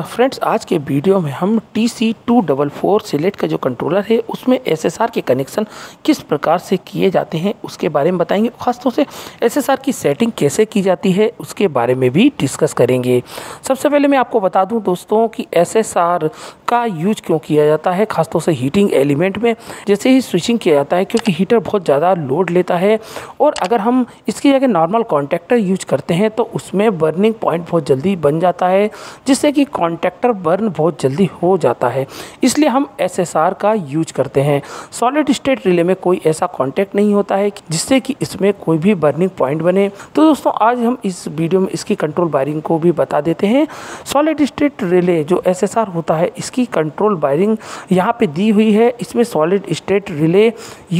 friends आज के video में हम T C two double four Selec का जो कंट्रोलर है उसमें एसएसआर के कनेक्शन किस प्रकार से किए जाते हैं उसके बारे में बताएंगे खासतौर से एसएसआर की सेटिंग कैसे की जाती है उसके बारे में भी डिस्कस करेंगे सबसे पहले मैं आपको बता दूं दोस्तों कि एसएसआर का यूज क्यों किया जाता है खासतौर से हीटिंग एलिमेंट में जैसे ही स्विचिंग किया जाता है क्योंकि हीटर बहुत ज़्यादा लोड लेता है और अगर हम इसकी जगह नॉर्मल कॉन्टेक्टर यूज करते हैं तो उसमें बर्निंग पॉइंट बहुत जल्दी बन जाता है जिससे कि कॉन्टैक्टर बर्न बहुत जल्दी हो जाता है इसलिए हम एस का यूज करते हैं सॉलिड स्टेट रिले में कोई ऐसा कॉन्टैक्ट नहीं होता है जिससे कि इसमें कोई भी बर्निंग पॉइंट बने तो दोस्तों आज हम इस वीडियो में इसकी कंट्रोल वायरिंग को भी बता देते हैं सॉलिड स्टेट रिले जो एस होता है इसकी कंट्रोल वायरिंग यहाँ पर दी हुई है इसमें सॉलिड स्टेट रिले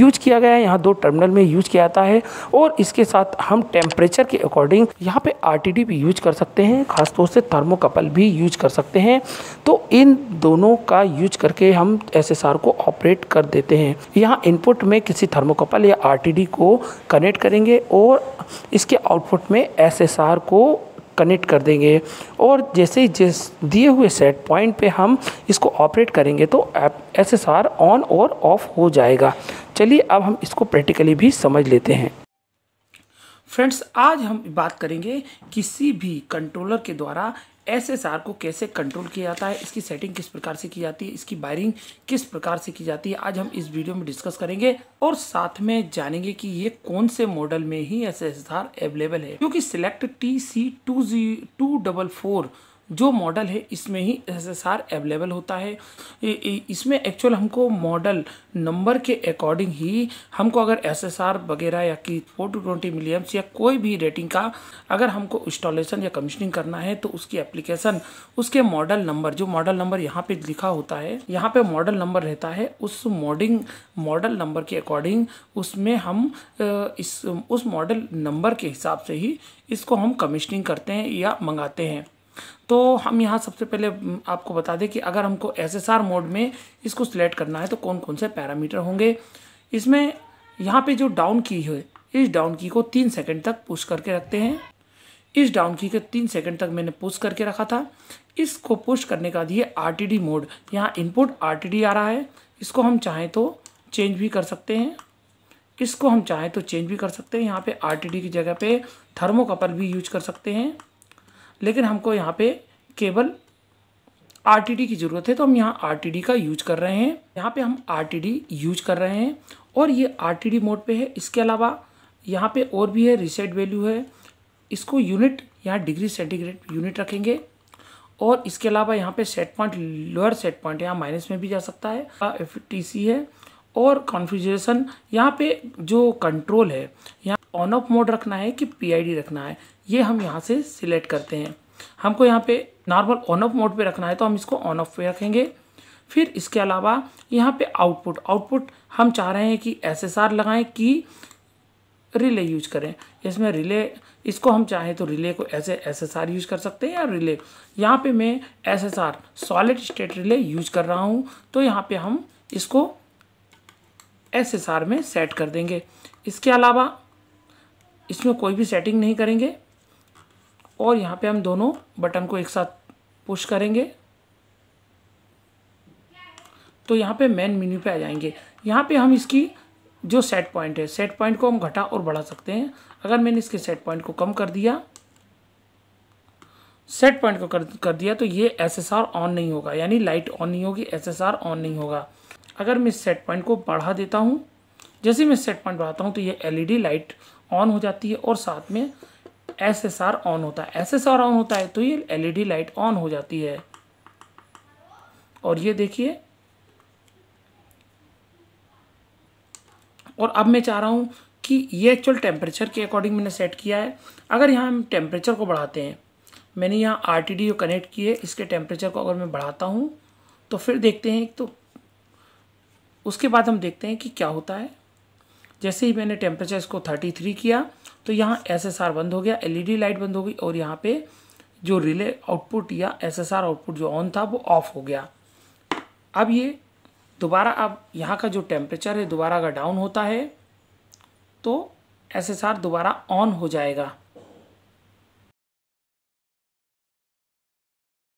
यूज किया गया है यहाँ दो टर्मिनल में यूज किया जाता है और इसके साथ हम टेम्परेचर के अकॉर्डिंग यहाँ पे आर भी यूज कर सकते हैं खासतौर से थर्मोकपल भी यूज कर सकते हैं तो इन दोनों का यूज करके हम एस को ऑपरेट कर देते हैं यहाँ इनपुट में किसी थर्मोकपल या आर को कनेक्ट करेंगे और इसके आउटपुट में एस को कनेक्ट कर देंगे और जैसे ही जिस दिए हुए सेट पॉइंट पे हम इसको ऑपरेट करेंगे तो एस एस आर ऑन और ऑफ हो जाएगा चलिए अब हम इसको प्रैक्टिकली भी समझ लेते हैं फ्रेंड्स आज हम बात करेंगे किसी भी कंट्रोलर के द्वारा एसएसआर को कैसे कंट्रोल किया जाता है इसकी सेटिंग किस प्रकार से की जाती है इसकी वायरिंग किस प्रकार से की जाती है आज हम इस वीडियो में डिस्कस करेंगे और साथ में जानेंगे कि ये कौन से मॉडल में ही एसएसआर अवेलेबल है क्योंकि select T C two G two double four जो मॉडल है इसमें ही एस एस आर अवेलेबल होता है इसमें एक्चुअल हमको मॉडल नंबर के अकॉर्डिंग ही हमको अगर एस एस आर वगैरह या कि फोर टू ट्वेंटी मिलियम्स या कोई भी रेटिंग का अगर हमको इंस्टॉलेशन या कमीशनिंग करना है तो उसकी एप्लीकेशन उसके मॉडल नंबर जो मॉडल नंबर यहाँ पे लिखा होता है यहाँ पे मॉडल नंबर रहता है उस मॉडिंग मॉडल नंबर के अकॉर्डिंग उसमें हम इस उस मॉडल नंबर के हिसाब से ही इसको हम कमिश्निंग करते हैं या मंगाते हैं तो हम यहाँ सबसे पहले आपको बता दें कि अगर हमको एस मोड में इसको सिलेक्ट करना है तो कौन कौन से पैरामीटर होंगे इसमें यहाँ पे जो डाउन की है इस डाउन की को तीन सेकंड तक पुश करके रखते हैं इस डाउन की को तीन सेकंड तक मैंने पुश करके रखा था इसको पुश करने का दिए आर मोड यहाँ इनपुट आर आ रहा है इसको हम चाहें तो चेंज भी कर सकते हैं इसको हम चाहें तो चेंज भी कर सकते हैं यहाँ पे आर की जगह पे थर्मोकपल भी यूज कर सकते हैं लेकिन हमको यहाँ पे केवल आर की ज़रूरत है तो हम यहाँ आर का यूज कर रहे हैं यहाँ पे हम आर यूज कर रहे हैं और ये आर मोड पे है इसके अलावा यहाँ पे और भी है रिसेट वैल्यू है इसको यूनिट यहाँ डिग्री सेंटीग्रेड यूनिट रखेंगे और इसके अलावा यहाँ पे set point lower set point यहाँ माइनस में भी जा सकता है एफ है और कॉन्फ़िगरेशन यहाँ पे जो कंट्रोल है यहाँ ऑन ऑफ मोड रखना है कि पी रखना है ये हम यहाँ से सिलेक्ट करते हैं हमको यहाँ पे नॉर्मल ऑन ऑफ मोड पे रखना है तो हम इसको ऑन ऑफ पे रखेंगे फिर इसके अलावा यहाँ पे आउटपुट आउटपुट हम चाह रहे हैं कि एस एस आर लगाएँ कि रिले यूज करें इसमें रिले इसको हम चाहें तो रिले को ऐसे एस एस आर यूज कर सकते हैं या रिले यहाँ पे मैं S S R solid state relay use कर रहा हूँ तो यहाँ पे हम इसको एस एस आर में सेट कर देंगे इसके अलावा इसमें कोई भी सेटिंग नहीं करेंगे और यहाँ पे हम दोनों बटन को एक साथ पुश करेंगे तो यहाँ पे मेन मेन्यू पे आ जाएंगे यहाँ पे हम इसकी जो सेट पॉइंट है सेट पॉइंट को हम घटा और बढ़ा सकते हैं अगर मैंने इसके सेट पॉइंट को कम कर दिया सेट पॉइंट को कर, कर दिया तो ये एस ऑन नहीं होगा यानी लाइट ऑन नहीं होगी एस ऑन नहीं होगा अगर मैं सेट पॉइंट को बढ़ा देता हूँ जैसे मैं सेट पॉइंट बढ़ाता हूँ तो ये एलईडी लाइट ऑन हो जाती है और साथ में एस एस आर ऑन होता है एस एस आर ऑन होता है तो ये डी लाइट ऑन हो जाती है और ये देखिए और अब मैं चाह रहा हूँ कि ये एक्चुअल टेम्परेचर के अकॉर्डिंग मैंने सेट किया है अगर यहाँ हम टेम्परेचर को बढ़ाते हैं मैंने यहाँ आर टी डी जो कनेक्ट किए इसके टेम्परेचर को अगर मैं बढ़ाता हूँ तो फिर देखते हैं तो उसके बाद हम देखते हैं कि क्या होता है जैसे ही मैंने टेम्परेचर इसको 33 किया तो यहाँ एस बंद हो गया एलईडी लाइट e बंद हो गई और यहाँ पे जो रिले आउटपुट या एस आउटपुट जो ऑन था वो ऑफ हो गया अब ये दोबारा अब यहाँ का जो टेम्परेचर है दोबारा अगर डाउन होता है तो एस दोबारा ऑन हो जाएगा